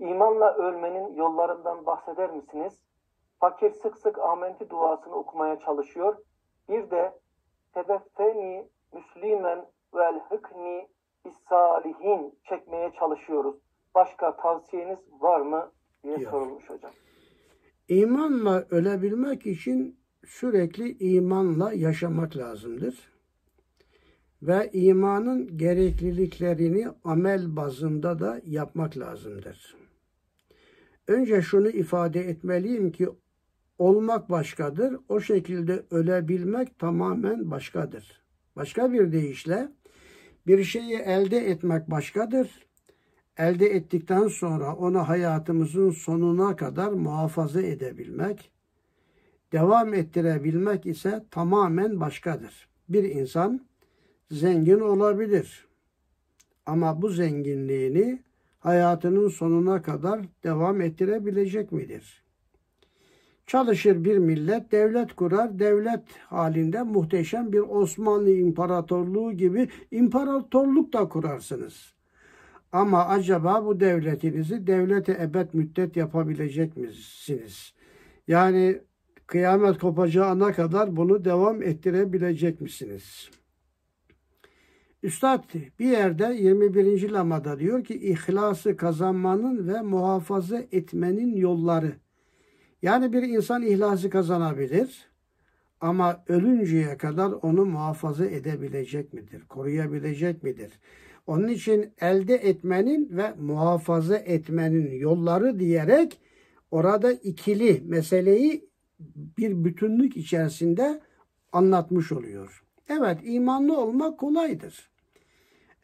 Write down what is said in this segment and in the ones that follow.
İmanla ölmenin yollarından bahseder misiniz? Fakir sık sık amenti duasını okumaya çalışıyor. Bir de tebeffeni müslimen vel hıkni salihin çekmeye çalışıyoruz. Başka tavsiyeniz var mı diye Yok. sorulmuş hocam. İmanla ölebilmek için sürekli imanla yaşamak lazımdır. Ve imanın gerekliliklerini amel bazında da yapmak lazımdır. Önce şunu ifade etmeliyim ki olmak başkadır. O şekilde ölebilmek tamamen başkadır. Başka bir deyişle bir şeyi elde etmek başkadır. Elde ettikten sonra onu hayatımızın sonuna kadar muhafaza edebilmek, devam ettirebilmek ise tamamen başkadır. Bir insan zengin olabilir ama bu zenginliğini hayatının sonuna kadar devam ettirebilecek midir? Çalışır bir millet, devlet kurar, devlet halinde muhteşem bir Osmanlı İmparatorluğu gibi imparatorluk da kurarsınız. Ama acaba bu devletinizi devlete ebed müddet yapabilecek misiniz? Yani kıyamet kopacağına kadar bunu devam ettirebilecek misiniz?'' Üstad bir yerde 21. lamada diyor ki ihlası kazanmanın ve muhafaza etmenin yolları. Yani bir insan ihlası kazanabilir ama ölünceye kadar onu muhafaza edebilecek midir? Koruyabilecek midir? Onun için elde etmenin ve muhafaza etmenin yolları diyerek orada ikili meseleyi bir bütünlük içerisinde anlatmış oluyor. Evet imanlı olmak kolaydır.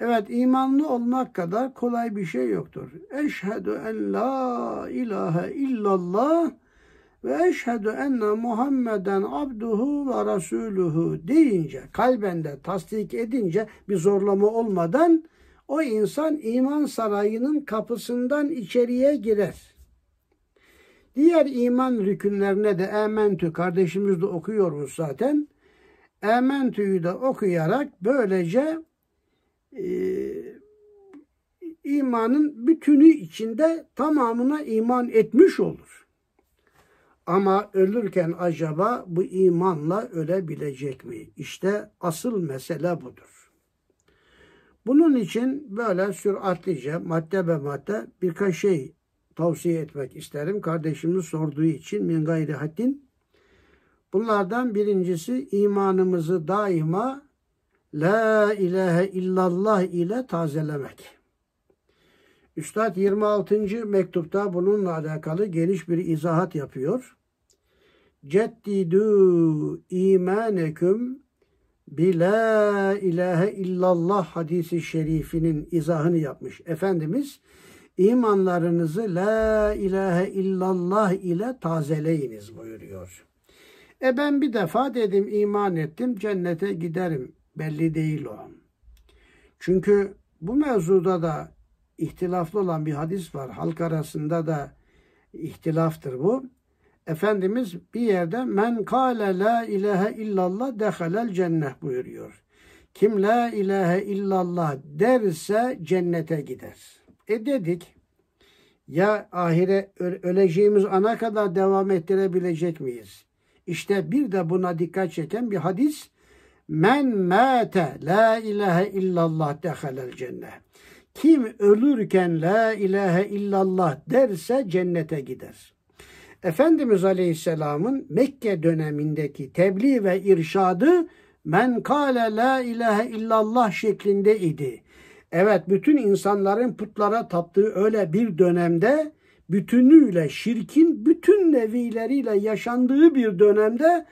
Evet imanlı olmak kadar kolay bir şey yoktur. Eşhedü en la ilahe illallah ve eşhedü enne Muhammeden abduhu ve rasuluhu deyince kalbende tasdik edince bir zorlama olmadan o insan iman sarayının kapısından içeriye girer. Diğer iman rükünlerine de ementü kardeşimiz de okuyoruz zaten. Ementü'yü de okuyarak böylece ee, imanın bütünü içinde tamamına iman etmiş olur. Ama ölürken acaba bu imanla ölebilecek mi? İşte asıl mesele budur. Bunun için böyle süratlice madde ve madde birkaç şey tavsiye etmek isterim. Kardeşimiz sorduğu için min gayri haddin. Bunlardan birincisi imanımızı daima La ilahe illallah ile tazelemek. Üstad 26. mektupta bununla alakalı geniş bir izahat yapıyor. Ceddidu imaneküm bi la ilahe illallah hadisi şerifinin izahını yapmış. Efendimiz imanlarınızı la ilahe illallah ile tazeleyiniz buyuruyor. E ben bir defa dedim iman ettim cennete giderim belli değil o. Çünkü bu mevzuda da ihtilaflı olan bir hadis var. Halk arasında da ihtilaftır bu. Efendimiz bir yerde men kâle la ilahe illallah dehalel cennet buyuruyor. Kim la ilahe illallah derse cennete gider. E dedik ya ahire öleceğimiz ana kadar devam ettirebilecek miyiz? İşte bir de buna dikkat çeken bir hadis Men mâte la ilahe illallah dehalel cennet. Kim ölürken la ilahe illallah derse cennete gider. Efendimiz Aleyhisselam'ın Mekke dönemindeki tebliğ ve irşadı men kâle la ilahe illallah şeklinde idi. Evet bütün insanların putlara taptığı öyle bir dönemde bütünüyle şirkin bütün nevileriyle yaşandığı bir dönemde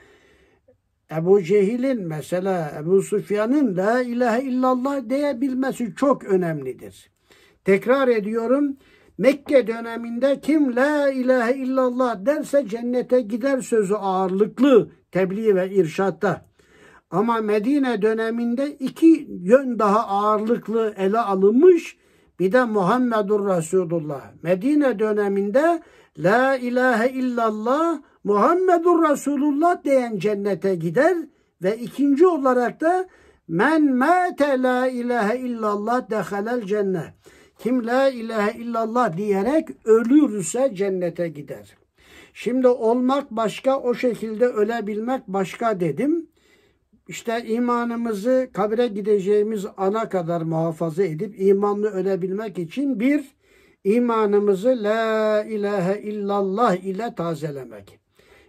Ebu Cehil'in mesela Ebu Sufyan'ın La ilahe illallah diyebilmesi çok önemlidir. Tekrar ediyorum. Mekke döneminde kim La ilahe illallah derse cennete gider sözü ağırlıklı tebliğ ve irşatta. Ama Medine döneminde iki yön daha ağırlıklı ele alınmış. Bir de Muhammedur Resulullah. Medine döneminde La ilahe illallah Muhammedur Resulullah diyen cennete gider ve ikinci olarak da men mâte la ilahe illallah dehalel cennet. Kim la ilahe illallah diyerek ölürse cennete gider. Şimdi olmak başka, o şekilde ölebilmek başka dedim. İşte imanımızı kabire gideceğimiz ana kadar muhafaza edip imanlı ölebilmek için bir imanımızı la ilahe illallah ile tazelemek.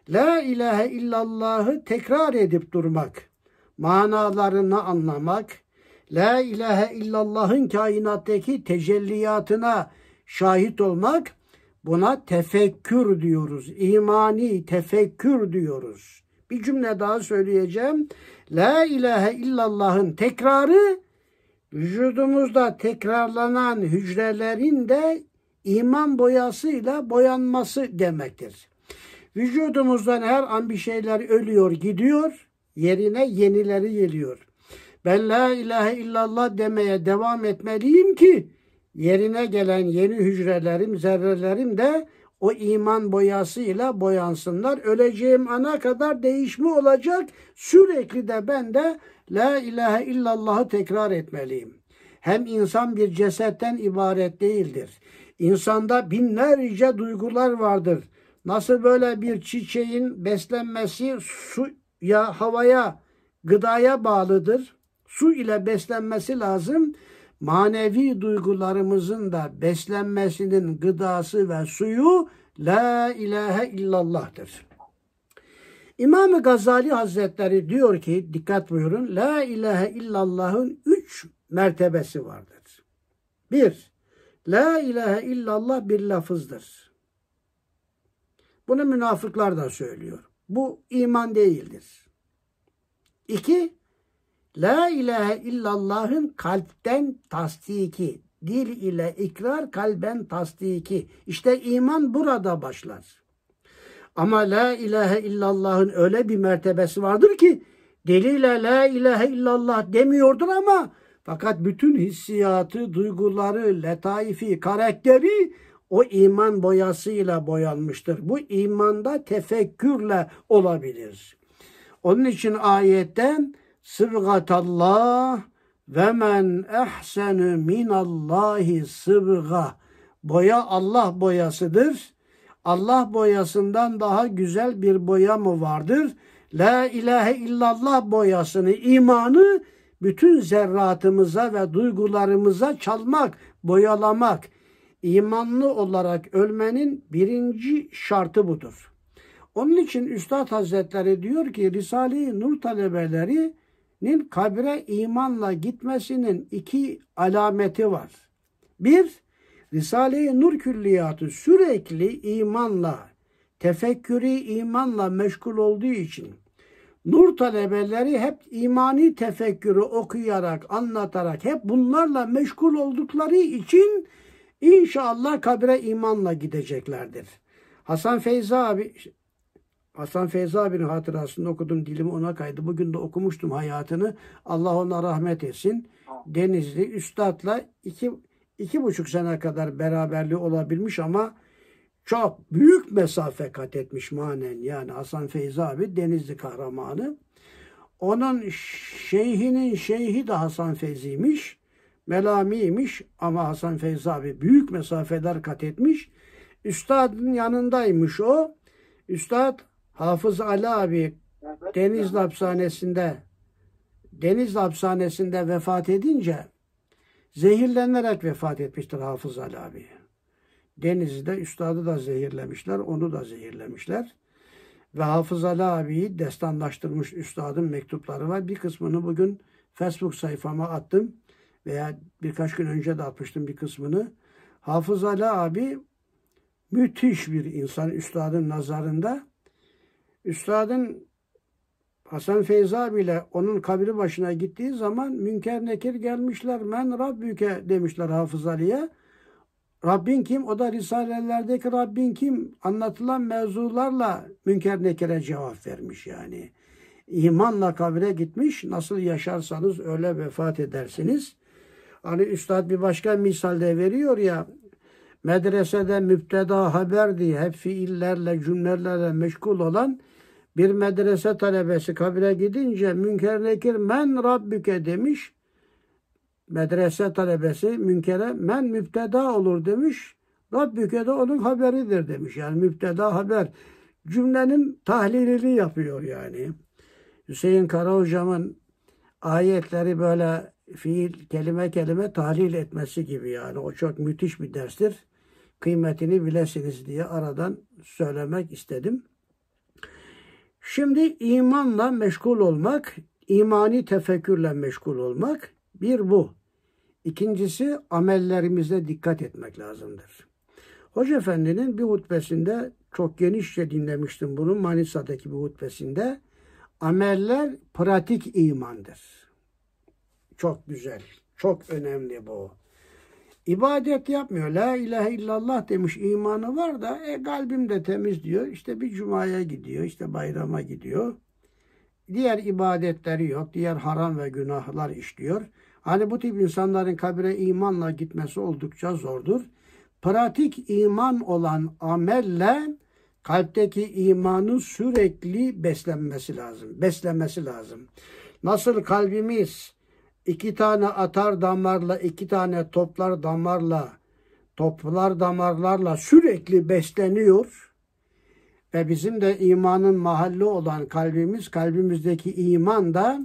La ilahe illallahı tekrar edip durmak, manalarını anlamak, La ilahe illallah'ın kainattaki tecelliyatına şahit olmak, buna tefekkür diyoruz. imani tefekkür diyoruz. Bir cümle daha söyleyeceğim. La ilahe illallah'ın tekrarı vücudumuzda tekrarlanan hücrelerin de iman boyasıyla boyanması demektir. Vücudumuzdan her an bir şeyler ölüyor gidiyor. Yerine yenileri geliyor. Ben la ilahe illallah demeye devam etmeliyim ki yerine gelen yeni hücrelerim, zerrelerim de o iman boyasıyla boyansınlar. Öleceğim ana kadar değişme olacak. Sürekli de ben de la ilahe illallah'ı tekrar etmeliyim. Hem insan bir cesetten ibaret değildir. İnsanda binlerce duygular vardır. Nasıl böyle bir çiçeğin beslenmesi su ya havaya, gıdaya bağlıdır. Su ile beslenmesi lazım. Manevi duygularımızın da beslenmesinin gıdası ve suyu La ilahe illallah'tır. imam Gazali Hazretleri diyor ki dikkat buyurun La ilahe illallah'ın üç mertebesi vardır. Bir, La ilahe illallah bir lafızdır. Bunu münafıklar da söylüyor. Bu iman değildir. İki, La ilahe illallah'ın kalpten tasdiki, dil ile ikrar kalben tasdiki. İşte iman burada başlar. Ama la ilahe illallah'ın öyle bir mertebesi vardır ki deliyle la ilahe illallah demiyordur ama fakat bütün hissiyatı, duyguları, letaifi, karakteri o iman boyasıyla boyanmıştır. Bu imanda tefekkürle olabilir. Onun için ayetten sıbgatallah ve men ehsenü minallahi sıbga. Boya Allah boyasıdır. Allah boyasından daha güzel bir boya mı vardır? La ilahe illallah boyasını, imanı bütün zerratımıza ve duygularımıza çalmak, boyalamak imanlı olarak ölmenin birinci şartı budur. Onun için Üstad Hazretleri diyor ki Risale-i Nur talebelerinin kabre imanla gitmesinin iki alameti var. Bir, Risale-i Nur külliyatı sürekli imanla, tefekkürü imanla meşgul olduğu için Nur talebeleri hep imani tefekkürü okuyarak, anlatarak, hep bunlarla meşgul oldukları için İnşallah kabire imanla gideceklerdir. Hasan Feyza abi Hasan Feyza abinin hatırasını okudum. Dilim ona kaydı. Bugün de okumuştum hayatını. Allah ona rahmet etsin. Denizli Üstad'la iki, iki buçuk sene kadar beraberliği olabilmiş ama çok büyük mesafe kat etmiş manen. Yani Hasan Feyza abi Denizli kahramanı. Onun şeyhinin şeyhi de Hasan Feyzi'ymiş melamiymiş ama Hasan Feyz abi büyük mesafeler kat etmiş. Üstadın yanındaymış o. Üstad Hafız Ali abi Deniz Denizli hapishanesinde Denizli hapishanesinde vefat edince zehirlenerek vefat etmiştir Hafız Ali abi. Denizi de üstadı da zehirlemişler, onu da zehirlemişler. Ve Hafız Ali abiyi destanlaştırmış üstadın mektupları var. Bir kısmını bugün Facebook sayfama attım veya birkaç gün önce de atmıştım bir kısmını. Hafız Ali abi müthiş bir insan üstadın nazarında. Üstadın Hasan Feyza abiyle onun kabri başına gittiği zaman Münker Nekir gelmişler. Men Rabbüke demişler Hafız Ali'ye. Rabbin kim? O da Risalelerdeki Rabbin kim? Anlatılan mevzularla Münker Nekir'e cevap vermiş yani. İmanla kabre gitmiş. Nasıl yaşarsanız öyle vefat edersiniz. Ali hani Üstad bir başka misal de veriyor ya medresede müpteda haber diye hep fiillerle cümlelerle meşgul olan bir medrese talebesi kabire gidince Münker Nekir men Rabbüke demiş. Medrese talebesi Münker'e men müpteda olur demiş. Rabbüke de onun haberidir demiş. Yani müpteda haber. Cümlenin tahlilini yapıyor yani. Hüseyin Kara hocamın ayetleri böyle fiil kelime kelime tahlil etmesi gibi yani. O çok müthiş bir derstir. Kıymetini bilesiniz diye aradan söylemek istedim. Şimdi imanla meşgul olmak, imani tefekkürle meşgul olmak bir bu. İkincisi amellerimize dikkat etmek lazımdır. Hoca Efendi'nin bir hutbesinde çok genişçe dinlemiştim bunu Manisa'daki bir hutbesinde. Ameller pratik imandır. Çok güzel. Çok önemli bu. İbadet yapmıyor. La ilahe illallah demiş imanı var da e, kalbim de temiz diyor. İşte bir cumaya gidiyor. işte bayrama gidiyor. Diğer ibadetleri yok. Diğer haram ve günahlar işliyor. Hani bu tip insanların kabire imanla gitmesi oldukça zordur. Pratik iman olan amelle kalpteki imanın sürekli beslenmesi lazım. beslenmesi lazım. Nasıl kalbimiz iki tane atar damarla, iki tane toplar damarla, toplar damarlarla sürekli besleniyor. Ve bizim de imanın mahalli olan kalbimiz, kalbimizdeki iman da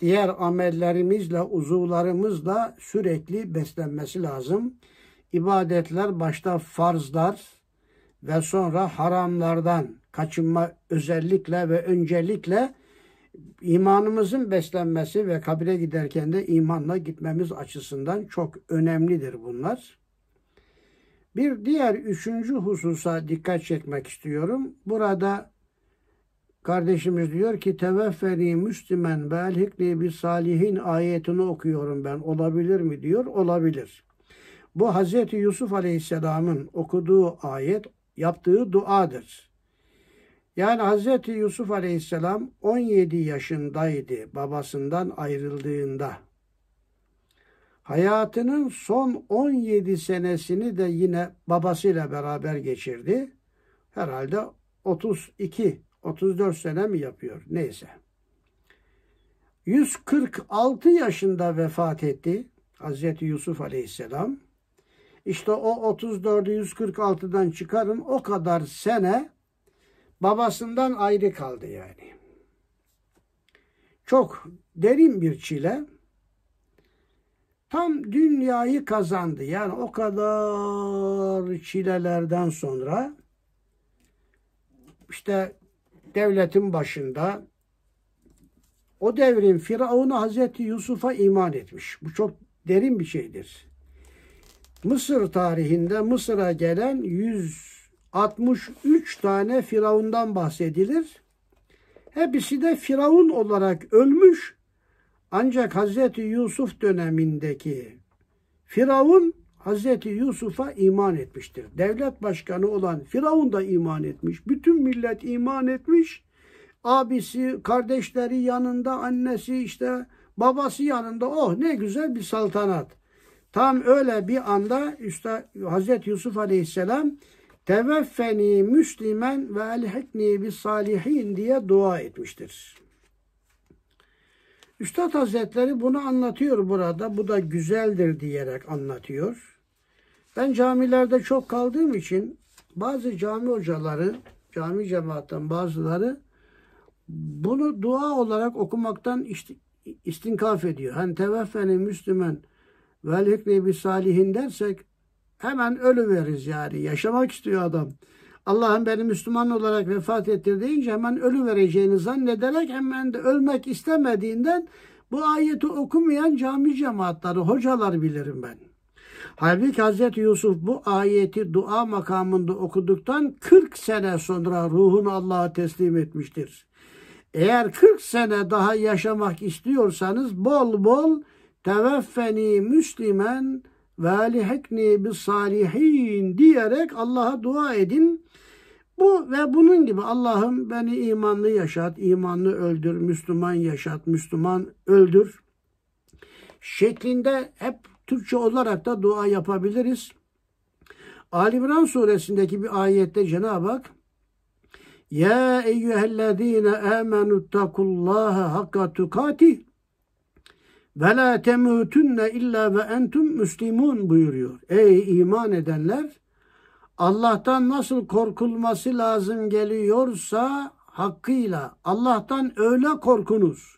diğer amellerimizle, uzuvlarımızla sürekli beslenmesi lazım. İbadetler başta farzlar ve sonra haramlardan kaçınma özellikle ve öncelikle İmanımızın beslenmesi ve kabire giderken de imanla gitmemiz açısından çok önemlidir bunlar. Bir diğer üçüncü hususa dikkat çekmek istiyorum. Burada kardeşimiz diyor ki tevefferi müslümen ve elhikli bi salihin ayetini okuyorum ben. Olabilir mi diyor. Olabilir. Bu Hz. Yusuf Aleyhisselam'ın okuduğu ayet yaptığı duadır. Yani Hz. Yusuf Aleyhisselam 17 yaşındaydı babasından ayrıldığında. Hayatının son 17 senesini de yine babasıyla beraber geçirdi. Herhalde 32, 34 sene mi yapıyor neyse. 146 yaşında vefat etti Hz. Yusuf Aleyhisselam. İşte o 34'ü 146'dan çıkarın o kadar sene babasından ayrı kaldı yani. Çok derin bir çile. Tam dünyayı kazandı. Yani o kadar çilelerden sonra işte devletin başında o devrin Firavun'u Hazreti Yusuf'a iman etmiş. Bu çok derin bir şeydir. Mısır tarihinde Mısır'a gelen yüz 63 tane Firavun'dan bahsedilir. Hepsi de Firavun olarak ölmüş. Ancak Hazreti Yusuf dönemindeki Firavun Hazreti Yusuf'a iman etmiştir. Devlet başkanı olan Firavun da iman etmiş. Bütün millet iman etmiş. Abisi, kardeşleri yanında, annesi işte babası yanında. Oh ne güzel bir saltanat. Tam öyle bir anda işte Hazreti Yusuf Aleyhisselam teveffeni müslimen ve elhekni bis salihin diye dua etmiştir. Üstad Hazretleri bunu anlatıyor burada. Bu da güzeldir diyerek anlatıyor. Ben camilerde çok kaldığım için bazı cami hocaları, cami cemaatten bazıları bunu dua olarak okumaktan istinkaf ediyor. Hani teveffeni müslümen vel bir salihin dersek Hemen ölü veririz yani. Yaşamak istiyor adam. Allah'ın beni Müslüman olarak vefat ettir deyince hemen ölü vereceğini zannederek hemen de ölmek istemediğinden bu ayeti okumayan cami cemaatleri, hocalar bilirim ben. Halbuki Hazreti Yusuf bu ayeti dua makamında okuduktan 40 sene sonra ruhunu Allah'a teslim etmiştir. Eğer 40 sene daha yaşamak istiyorsanız bol bol teveffeni Müslüman ve lihekni bis salihin diyerek Allah'a dua edin. Bu ve bunun gibi Allah'ım beni imanlı yaşat, imanlı öldür, Müslüman yaşat, Müslüman öldür şeklinde hep Türkçe olarak da dua yapabiliriz. Ali İmran suresindeki bir ayette Cenab-ı Hak Ya eyyühellezine amenu takullaha hakka tukatih ve la temutunne illa ve entum müslimun buyuruyor. Ey iman edenler Allah'tan nasıl korkulması lazım geliyorsa hakkıyla Allah'tan öyle korkunuz.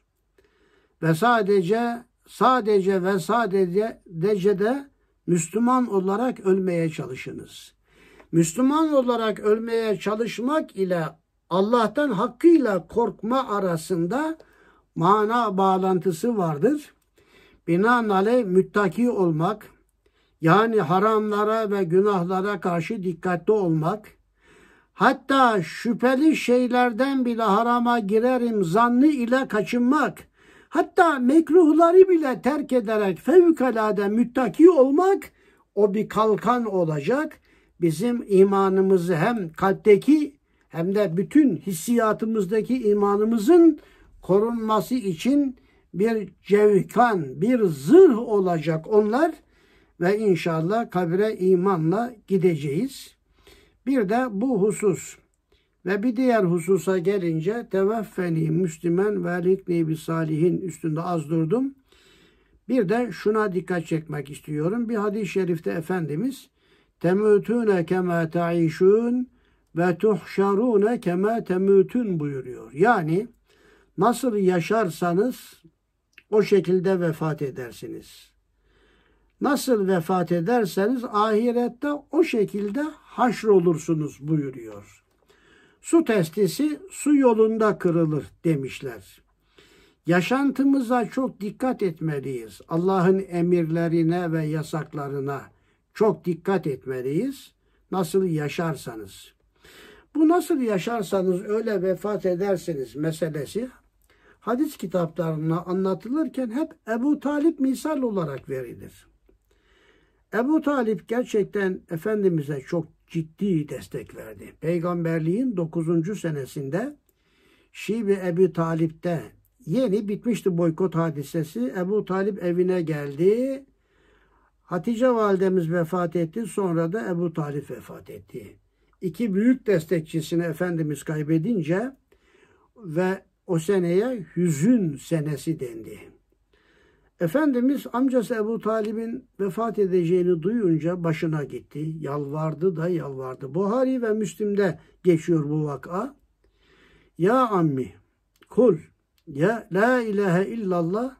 Ve sadece sadece ve sadece de Müslüman olarak ölmeye çalışınız. Müslüman olarak ölmeye çalışmak ile Allah'tan hakkıyla korkma arasında mana bağlantısı vardır. Binaenaleyh müttaki olmak, yani haramlara ve günahlara karşı dikkatli olmak, hatta şüpheli şeylerden bile harama girerim zannı ile kaçınmak, hatta mekruhları bile terk ederek fevkalade müttaki olmak, o bir kalkan olacak. Bizim imanımızı hem kalpteki hem de bütün hissiyatımızdaki imanımızın korunması için bir cevkan, bir zırh olacak onlar ve inşallah kabire imanla gideceğiz. Bir de bu husus ve bir diğer hususa gelince teveffeni müslümen ve likni bi salihin üstünde az durdum. Bir de şuna dikkat çekmek istiyorum. Bir hadis-i şerifte Efendimiz temütüne kema ta'işun ve tuhşarune kema temütün buyuruyor. Yani nasıl yaşarsanız o şekilde vefat edersiniz. Nasıl vefat ederseniz ahirette o şekilde haşr olursunuz buyuruyor. Su testisi su yolunda kırılır demişler. Yaşantımıza çok dikkat etmeliyiz. Allah'ın emirlerine ve yasaklarına çok dikkat etmeliyiz. Nasıl yaşarsanız. Bu nasıl yaşarsanız öyle vefat edersiniz meselesi hadis kitaplarında anlatılırken hep Ebu Talip misal olarak verilir. Ebu Talip gerçekten Efendimiz'e çok ciddi destek verdi. Peygamberliğin 9. senesinde Şibi Ebu Talip'te yeni bitmişti boykot hadisesi. Ebu Talip evine geldi. Hatice validemiz vefat etti. Sonra da Ebu Talip vefat etti. İki büyük destekçisini Efendimiz kaybedince ve o seneye hüzün senesi dendi. Efendimiz amcası Ebu Talib'in vefat edeceğini duyunca başına gitti. Yalvardı da yalvardı. Buhari ve Müslim'de geçiyor bu vaka. Ya ammi kul ya la ilahe illallah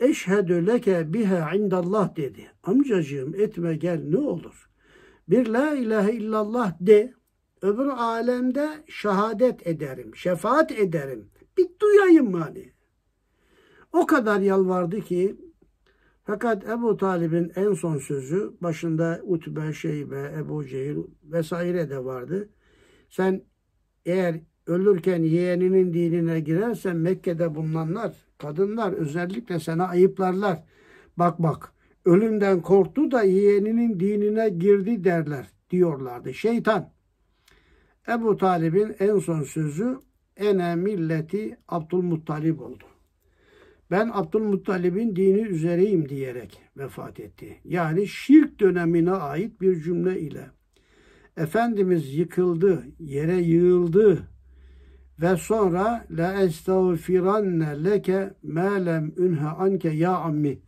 eşhedü leke biha indallah dedi. Amcacığım etme gel ne olur. Bir la ilahe illallah de öbür alemde şehadet ederim, şefaat ederim. Bir duyayım hani. O kadar yalvardı ki fakat Ebu Talib'in en son sözü başında Utbe, Şeybe, Ebu Cehil vesaire de vardı. Sen eğer ölürken yeğeninin dinine girersen Mekke'de bulunanlar, kadınlar özellikle sana ayıplarlar. Bak bak ölümden korktu da yeğeninin dinine girdi derler diyorlardı. Şeytan. Ebu Talib'in en son sözü ene milleti Abdülmuttalib oldu. Ben Abdülmuttalib'in dini üzereyim diyerek vefat etti. Yani şirk dönemine ait bir cümle ile Efendimiz yıkıldı, yere yığıldı ve sonra la estağfiranne leke ma lem unha anke ya ammi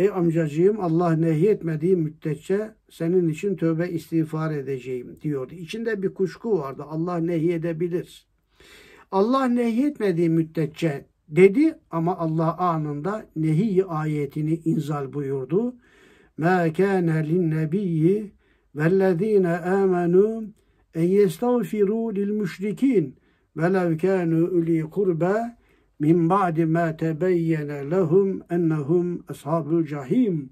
Ey amcacığım Allah nehyetmediği müddetçe senin için tövbe istiğfar edeceğim diyordu. İçinde bir kuşku vardı. Allah nehyedebilir. Allah nehyetmediği müddetçe dedi ama Allah anında nehi ayetini inzal buyurdu. Ma kana lin nebiyyi vellezine amenu en yestağfiru lil müşrikin velev kanu uli kurba min ba'di ma tebeyyene lehum ennehum ashabul cahim.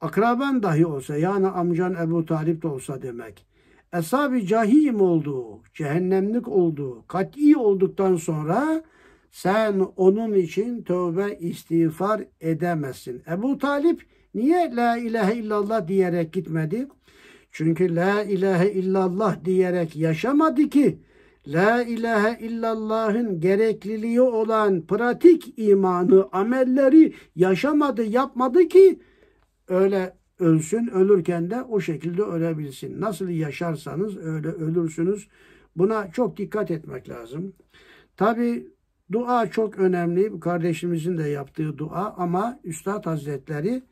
Akraban dahi olsa yani amcan Ebu Talip de olsa demek. Eshab-ı cahim oldu, cehennemlik oldu, kat'i olduktan sonra sen onun için tövbe istiğfar edemezsin. Ebu Talip niye la ilahe illallah diyerek gitmedi? Çünkü la ilahe illallah diyerek yaşamadı ki La ilahe illallah'ın gerekliliği olan pratik imanı, amelleri yaşamadı, yapmadı ki öyle ölsün, ölürken de o şekilde ölebilsin. Nasıl yaşarsanız öyle ölürsünüz. Buna çok dikkat etmek lazım. Tabi dua çok önemli. Kardeşimizin de yaptığı dua ama Üstad Hazretleri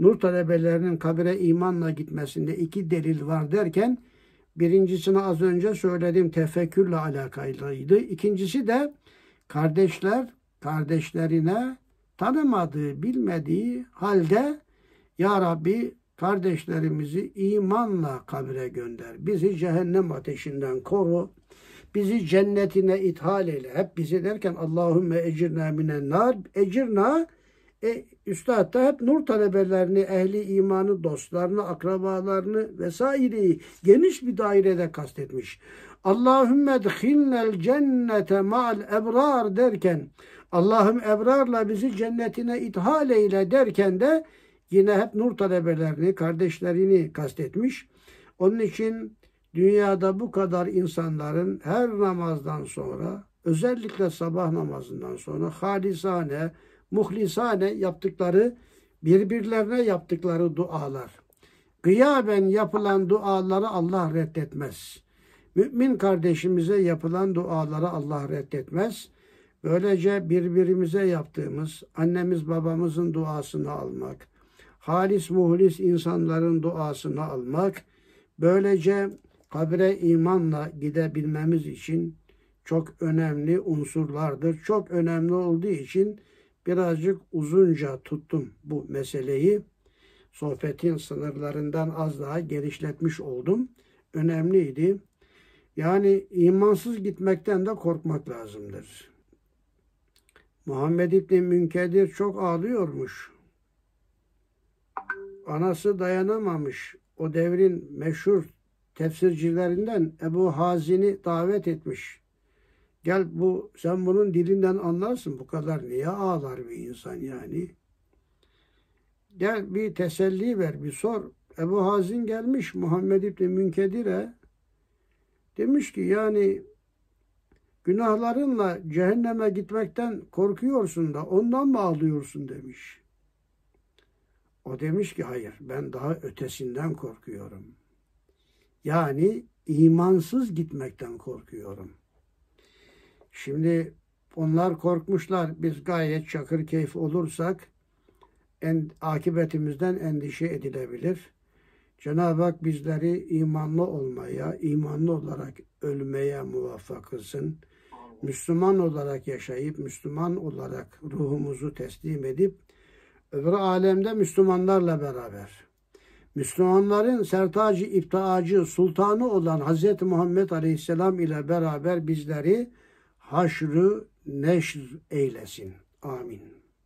Nur talebelerinin kabire imanla gitmesinde iki delil var derken Birincisini az önce söylediğim tefekkürle alakalıydı. İkincisi de kardeşler kardeşlerine tanımadığı, bilmediği halde Ya Rabbi kardeşlerimizi imanla kabire gönder. Bizi cehennem ateşinden koru. Bizi cennetine ithal eyle. Hep bizi derken Allahümme ecirna minen nar. Ecirna e, Üstad da hep nur talebelerini, ehli imanı, dostlarını, akrabalarını vesaireyi geniş bir dairede kastetmiş. Allahümme dhilnel cennete ma'al ebrar derken, Allah'ım ebrarla bizi cennetine ithal eyle derken de yine hep nur talebelerini, kardeşlerini kastetmiş. Onun için dünyada bu kadar insanların her namazdan sonra, özellikle sabah namazından sonra halisane, muhlisane yaptıkları, birbirlerine yaptıkları dualar. Gıyaben yapılan duaları Allah reddetmez. Mümin kardeşimize yapılan duaları Allah reddetmez. Böylece birbirimize yaptığımız annemiz babamızın duasını almak, halis muhlis insanların duasını almak, böylece kabre imanla gidebilmemiz için çok önemli unsurlardır. Çok önemli olduğu için birazcık uzunca tuttum bu meseleyi. Sohbetin sınırlarından az daha genişletmiş oldum. Önemliydi. Yani imansız gitmekten de korkmak lazımdır. Muhammed İbni Münkedir çok ağlıyormuş. Anası dayanamamış. O devrin meşhur tefsircilerinden Ebu Hazin'i davet etmiş. Gel bu sen bunun dilinden anlarsın bu kadar niye ağlar bir insan yani. Gel bir teselli ver bir sor. Ebu Hazin gelmiş Muhammed İbni Münkedir'e demiş ki yani günahlarınla cehenneme gitmekten korkuyorsun da ondan mı ağlıyorsun demiş. O demiş ki hayır ben daha ötesinden korkuyorum. Yani imansız gitmekten korkuyorum.'' Şimdi onlar korkmuşlar. Biz gayet çakır keyif olursak en, akıbetimizden endişe edilebilir. Cenab-ı Hak bizleri imanlı olmaya, imanlı olarak ölmeye muvaffak kılsın. Müslüman olarak yaşayıp, Müslüman olarak ruhumuzu teslim edip, öbür alemde Müslümanlarla beraber, Müslümanların sertacı, iptacı sultanı olan Hz. Muhammed Aleyhisselam ile beraber bizleri haşrı neşr eylesin. Amin.